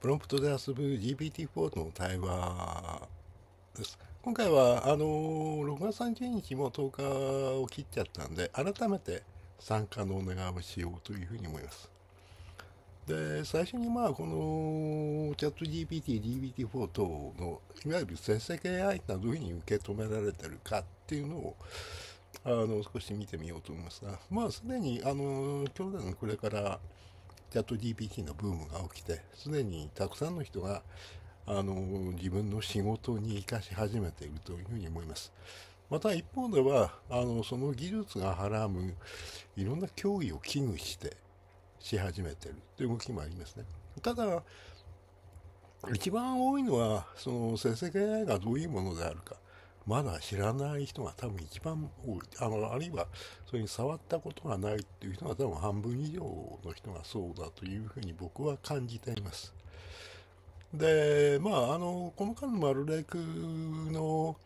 プロンプトで遊ぶ GPT-4 との対話です。今回は、あのー、6月30日も10日を切っちゃったんで、改めて参加のお願いをしようというふうに思います。で、最初にまあ、このチャット GPT、GPT-4 等の、いわゆる生成 AI がどういうふうに受け止められてるかっていうのを、あの、少し見てみようと思いますが、まあ、すでに、あの、去年のこれから、チャット GPT のブームが起きて、すでにたくさんの人が、あの、自分の仕事に活かし始めているというふうに思います。また一方では、あの、その技術がはらむ、いろんな脅威を危惧して、し始めているという動きもありますね。ただ、一番多いのは、その生成 AI がどういうものであるか。まだ知らない人が多分一番多い。あの、あるいは、それに触ったことがないっていう人が多分半分以上の人がそうだというふうに僕は感じています。で、まあ、あの、この間の丸レクの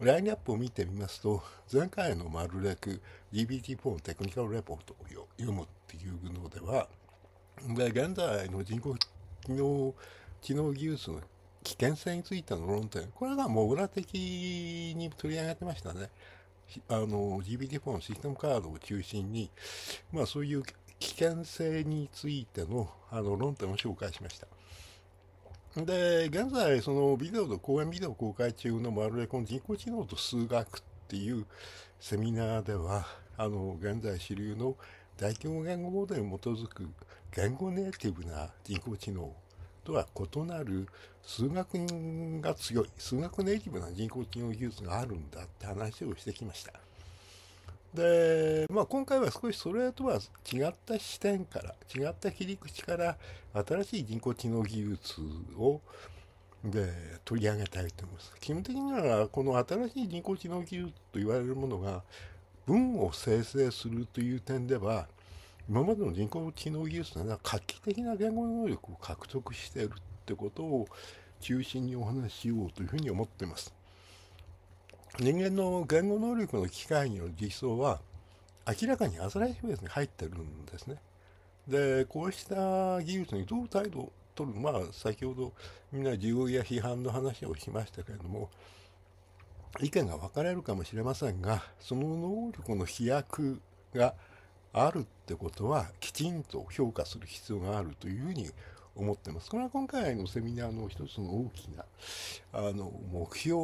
ラインナップを見てみますと、前回の丸レク GPT4 のテクニカルレポートを読むっていうのでは、で現在の人工の知能技術の危険性についての論点、これがモグラ的に取り上げてましたね。あの、g b t 4のシステムカードを中心に、まあそういう危険性についてのあの論点を紹介しました。で、現在、そのビデオと講演ビデオ公開中のマルレコン人工知能と数学っていうセミナーでは、あの、現在主流の大規模言語モデルに基づく言語ネイティブな人工知能とは異なる数学が強い、数学ネイティブな人工知能技術があるんだって話をしてきました。で、まあ、今回は少しそれとは違った視点から、違った切り口から新しい人工知能技術をで取り上げたいと思います。基本的にはこの新しい人工知能技術と言われるものが文を生成するという点では今までの人工知能技術では画期的な言語能力を獲得しているってことを中心にお話ししようというふうに思っています。人間の言語能力の機会による実装は明らかに新しいフェーズに入ってるんですね。で、こうした技術にどう態度を取る、まあ先ほどみんな自由や批判の話をしましたけれども、意見が分かれるかもしれませんが、その能力の飛躍があるってことはきちんと評価する必要があるというふうに思ってます。これは今回のセミナーの一つの大きなあの目標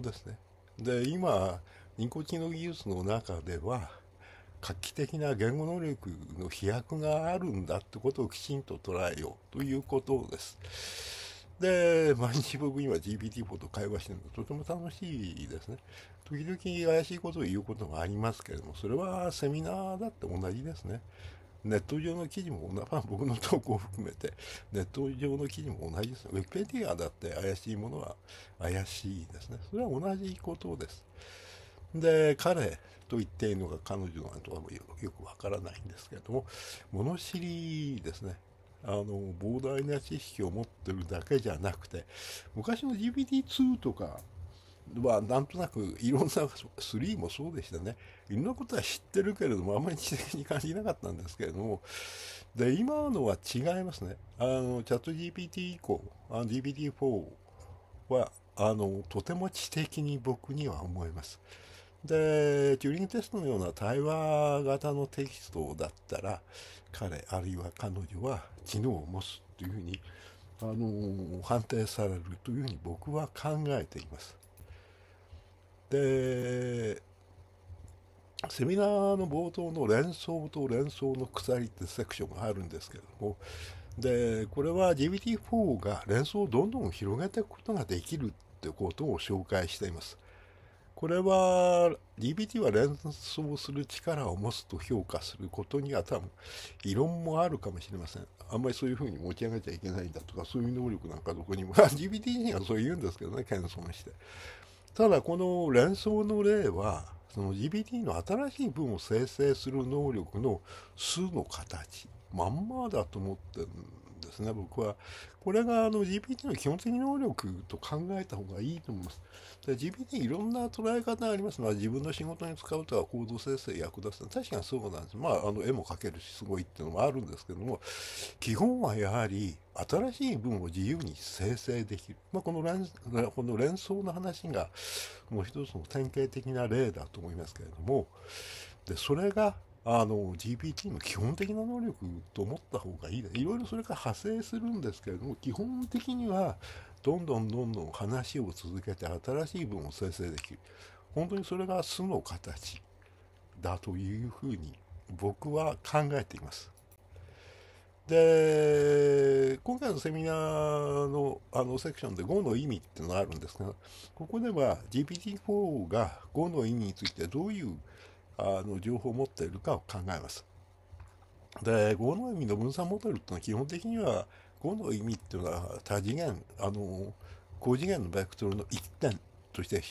ですね。で、今、ニコチンの技術の中では、画期的な言語能力の飛躍があるんだってことをきちんと捉えようということです。で、毎日僕今 GPT-4 と会話してるのとても楽しいですね。時々怪しいことを言うことがありますけれども、それはセミナーだって同じですね。ネット上の記事も、同じ、僕の投稿を含めて、ネット上の記事も同じです。ウェブペディアだって怪しいものは怪しいですね。それは同じことです。で、彼と言っていいのか彼女なんとかもよくわからないんですけれども、物知りですね。あの、膨大な知識を持ってるだけじゃなくて、昔の GPT-2 とかは、なんとなく、いろんな、3もそうでしたね。いろんなことは知ってるけれども、あんまり知的に感じなかったんですけれども、で、今のは違いますね。あの、チャット GPT 以降、GPT-4 は、あの、とても知的に僕には思えます。で、チューリングテストのような対話型のテキストだったら、彼、あるいは彼女は知能を持つというふうに、あの、判定されるというふうに僕は考えています。で、セミナーの冒頭の連想と連想の鎖ってセクションがあるんですけども、で、これは GPT-4 が連想をどんどん広げていくことができるってことを紹介しています。これは DBT は連想する力を持つと評価することには多分異論もあるかもしれません。あんまりそういうふうに持ち上げちゃいけないんだとかそういう能力なんかどこにも DBT にはそう言うんですけどね謙遜して。ただこの連想の例はその DBT の新しい文を生成する能力の数の形まんまだと思ってるんですね、僕は。これがあの GPT の基本的能力と考えた方がいいと思います。GPT いろんな捉え方がありますのは自分の仕事に使うとか行動生成役立つ確かにそうなんです。まあ、あの絵も描けるしすごいっていうのもあるんですけども、基本はやはり新しい文を自由に生成できる。まあ、この連この連想の話がもう一つの典型的な例だと思いますけれども、で、それがあの GPT の基本的な能力と思った方がいいでいろいろそれから派生するんですけれども、基本的にはどんどんどんどん話を続けて新しい文を生成できる。本当にそれが素の形だというふうに僕は考えています。で、今回のセミナーのあのセクションで5の意味っていうのがあるんですが、ここでは GPT-4 が5の意味についてどういうあの情報を持っているかを考えます。で、5の意味の分散モデルっていうのは基本的には語の意味っていうのは多次元、あの、高次元のベクトルの1点として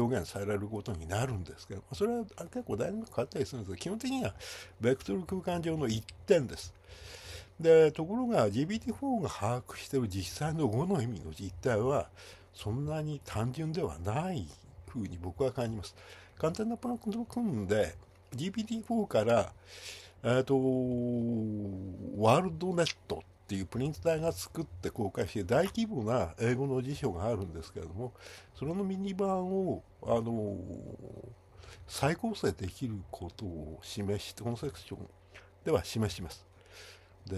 表現されることになるんですけど、それは結構大変ぶ変わったりするんですが、基本的にはベクトル空間上の1点です。で、ところが g b t 4が把握している実際の語の意味の実態は、そんなに単純ではないふうに僕は感じます。簡単なプログラ組んで、GPT-4 から、えっと、ワールドネットっていうプリンターが作って公開して大規模な英語の辞書があるんですけれども、それのミニ版を、あの、再構成できることを示して、このセクションでは示します。で、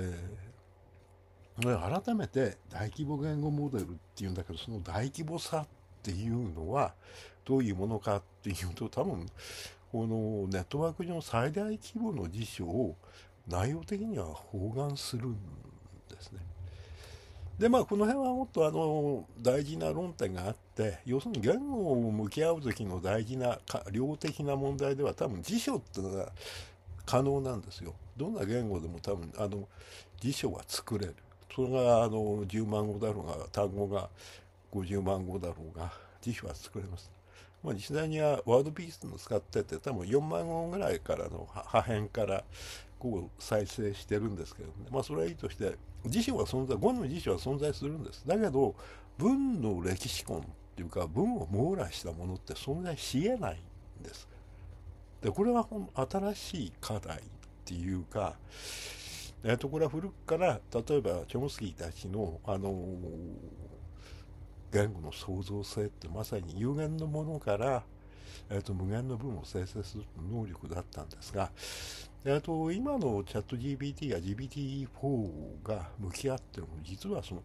改めて大規模言語モデルっていうんだけど、その大規模さっていうのは、どういうものかっていうと、多分、このネットワーク上最大規模の辞書を内容的には包含するんですね。で、まあ、この辺はもっとあの、大事な論点があって、要するに言語を向き合う時の大事な、量的な問題では多分辞書っていうのが可能なんですよ。どんな言語でも多分、あの、辞書は作れる。それが、あの、10万語だろうが、単語が50万語だろうが、辞書は作れます。まあ、西ダニワードピースも使ってて多分4万音ぐらいからの破片からこう再生してるんですけどね、まあ、それはいいとして辞書は存在ゴンの辞書は存在するんですだけど文の歴史根っていうか文を網羅したものって存在しえないんですでこれは新しい課題っていうかえー、とこれは古くから例えばチョムスキーたちの、あのー、言語の創造性ってまさに有限のものから、えーと、無限の文を生成する能力だったんですが、えーと、今のチャット GPT や GPT-4 が向き合ってるの実はその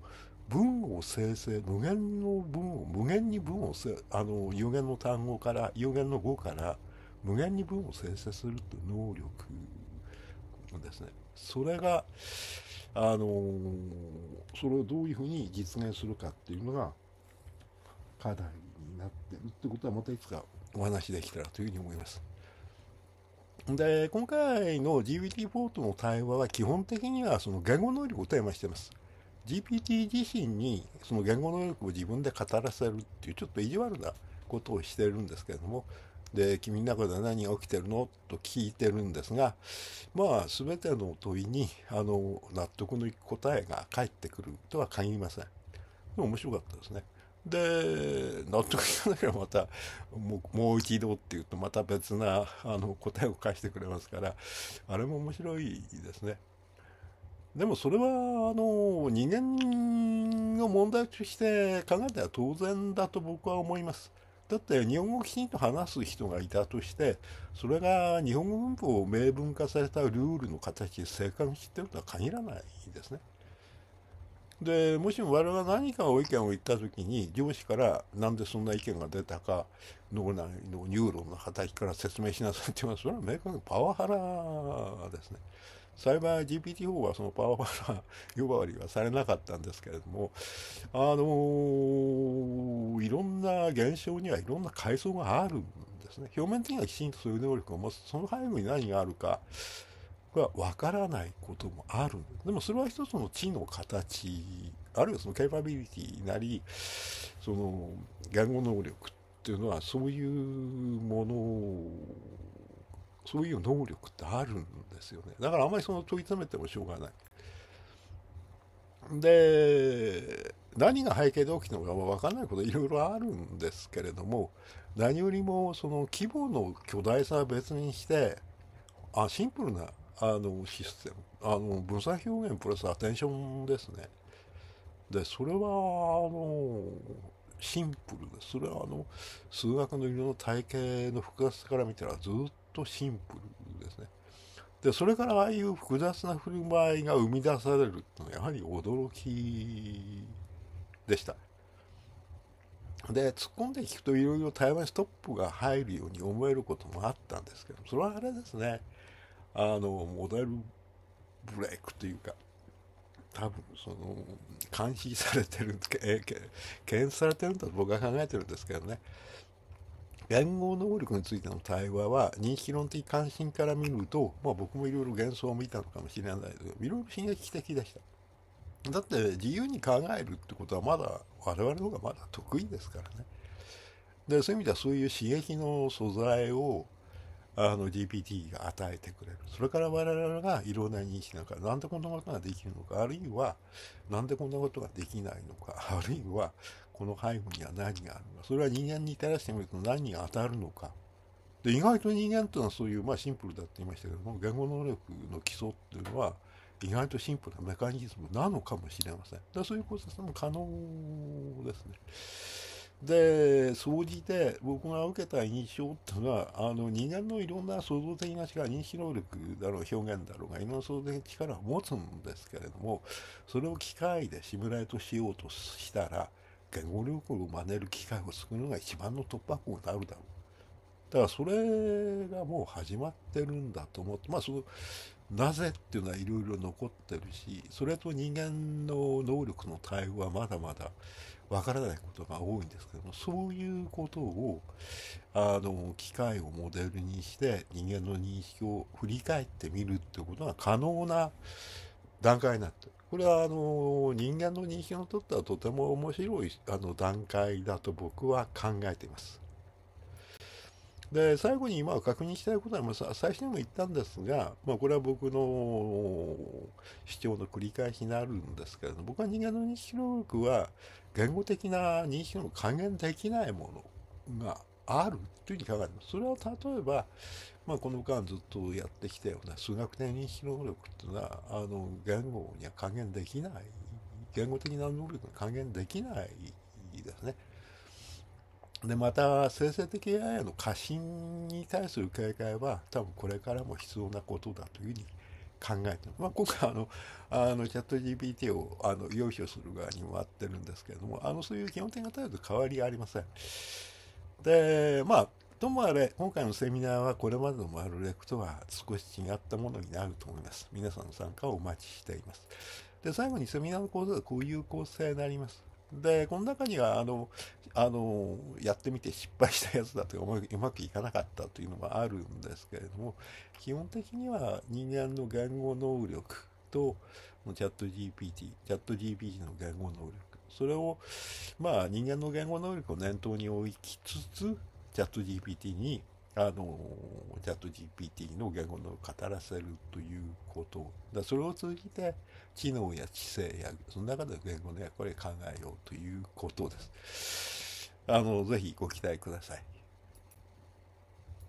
文を生成、無限の文を、無限に文をせ、あの、有限の単語から、有限の語から、無限に文を生成するっていう能力ですね。それが、あの、それをどういうふうに実現するかっていうのが、課題になってるってことはまたいつかお話できたらというふうに思います。で、今回の GPT-4 との対話は基本的にはその言語能力をテーマしてます。GPT 自身にその言語能力を自分で語らせるっていうちょっと意地悪なことをしてるんですけれども、で、君の中で何が起きてるのと聞いてるんですが、まあ、すべての問いに、あの、納得のいく答えが返ってくるとは限りません。でも面白かったですね。で、納得いかなければまた、もう、もう一度って言うとまた別な、あの、答えを返してくれますから、あれも面白いですね。でもそれは、あの、人間の問題として考えたら当然だと僕は思います。だって日本語をきちんと話す人がいたとして、それが日本語文法を明文化されたルールの形でに知ってるとは限らないですね。でもしも我々が何かお意見を言った時に上司からなんでそんな意見が出たか脳内のニューロンの働きから説明しなさいって言うのはそれは明確にパワハラですね。バー g p t 法はそのパワハラ呼ばわりはされなかったんですけれどもあのー、いろんな現象にはいろんな階層があるんですね。表面的にはきちんとそういう能力を持つその背後に何があるか。がわからないこともある。でもそれは一つの知の形、あるいはそのケイパビリティなり、その言語能力っていうのはそういうものそういう能力ってあるんですよね。だからあんまりその問い詰めてもしょうがない。で、何が背景で起きたのか分からないこといろいろあるんですけれども、何よりもその規模の巨大さは別にして、あシンプルなあのシステムあの文才表現プラスアテンションですねでそれはあのシンプルでそれはあの数学の色の体系の複雑さから見たらずっとシンプルですねでそれからああいう複雑な振る舞いが生み出されるってのはやはり驚きでしたで突っ込んでいくといろいろ台湾ストップが入るように思えることもあったんですけどそれはあれですねあの、モデルブレイクというか、多分その監視されてる え検出されてるんだと僕は考えてるんですけどね言語能力についての対話は認識論的関心から見ると、まあ、僕もいろいろ幻想を見たのかもしれないけどいろいろ刺激的でしただって自由に考えるってことはまだ我々の方がまだ得意ですからねでそういう意味ではそういう刺激の素材をあの GPT が与えてくれる。それから我々がいろんな認識なんか、なんでこんなことができるのか、あるいは、なんでこんなことができないのか、あるいは、この背後には何があるのか、それは人間に照らしてみると何に当たるのか。で、意外と人間というのはそういう、まあシンプルだって言いましたけども、言語能力の基礎っていうのは、意外とシンプルなメカニズムなのかもしれません。だそういう考察も可能ですね。で、総じて僕が受けた印象っていうのは、あの人間のいろんな創造的な力、認識能力だろう、表現だろうが、いろんな創造的な力を持つんですけれども、それを機械でシミュレートしようとしたら、言語力を真似る機会を作るのが一番の突破口になるだろう。だからそれがもう始まってるんだと思って、まあその、なぜっていうのはいろいろ残ってるし、それと人間の能力の対応はまだまだわからないことが多いんですけども、そういうことを、あの、機械をモデルにして人間の認識を振り返ってみるってことが可能な段階になってる。これはあの人間の認識にとってはとても面白いあの段階だと僕は考えています。で、最後に今確認したいことは、まあ、最初にも言ったんですが、まあ、これは僕の主張の繰り返しになるんですけれども、僕は人間の認識能力は、言語的な認識の還元できないものがあるというふうに考えてます。それは例えば、まあ、この間ずっとやってきたような数学的認識能力っていうのは、あの、言語には還元できない。言語的な能力に還元できないですね。で、また、生成的 AI の過信に対する警戒は、多分これからも必要なことだというふうに考えてまあ、今回あの、あの、チャット GPT を、あの、要所する側に回ってるんですけれども、あの、そういう基本的な態度変わりありません。で、まあ、ともあれ、今回のセミナーはこれまでのマルレクとは少し違ったものになると思います。皆さんの参加をお待ちしています。で、最後にセミナーの講座はこういう構成になります。で、この中には、あの、あの、やってみて失敗したやつだとか、うまくいかなかったというのもあるんですけれども、基本的には人間の言語能力と、チャット GPT、チャット GPT の言語能力、それを、まあ、人間の言語能力を念頭に置きつつ、チャット GPT にあの、チャット GPT の言語の語らせるということ。だそれを通じて、知能や知性や、その中で言語の役割を考えようということです。あの、ぜひご期待ください。